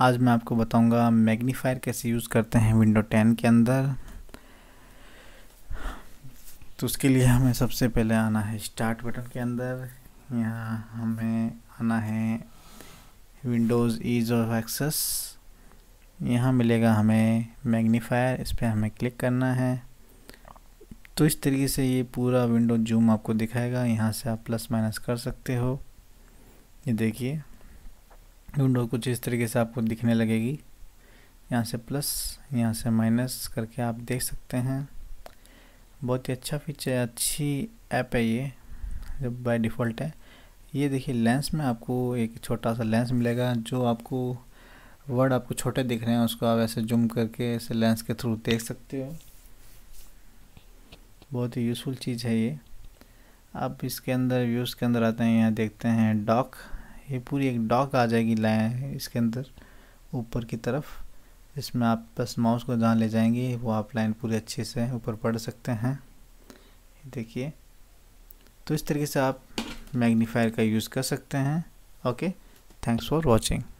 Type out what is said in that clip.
आज मैं आपको बताऊंगा मैग्नीफायर कैसे यूज़ करते हैं विंडो 10 के अंदर तो उसके लिए हमें सबसे पहले आना है स्टार्ट बटन के अंदर यहाँ हमें आना है विंडोज़ ईज ऑफ एक्सेस यहाँ मिलेगा हमें मैग्नीफायर इस पर हमें क्लिक करना है तो इस तरीके से ये पूरा विंडो जूम आपको दिखाएगा यहाँ से आप प्लस माइनस कर सकते हो ये देखिए विंडो कुछ इस तरीके से आपको दिखने लगेगी यहाँ से प्लस यहाँ से माइनस करके आप देख सकते हैं बहुत ही अच्छा फीचर अच्छी ऐप है ये जो बाय डिफ़ॉल्ट है ये देखिए लेंस में आपको एक छोटा सा लेंस मिलेगा जो आपको वर्ड आपको छोटे दिख रहे हैं उसको आप ऐसे जूम करके ऐसे लेंस के थ्रू देख सकते हो बहुत ही यूज़फुल चीज़ है ये आप इसके अंदर व्यूज़ के अंदर आते हैं यहाँ देखते हैं डॉक ये पूरी एक डॉक आ जाएगी लाइन इसके अंदर ऊपर की तरफ इसमें आप बस माउस को जहाँ ले जाएंगे वो आप लाइन पूरी अच्छे से ऊपर पढ़ सकते हैं देखिए तो इस तरीके से आप मैग्नीफायर का यूज़ कर सकते हैं ओके थैंक्स फॉर वॉचिंग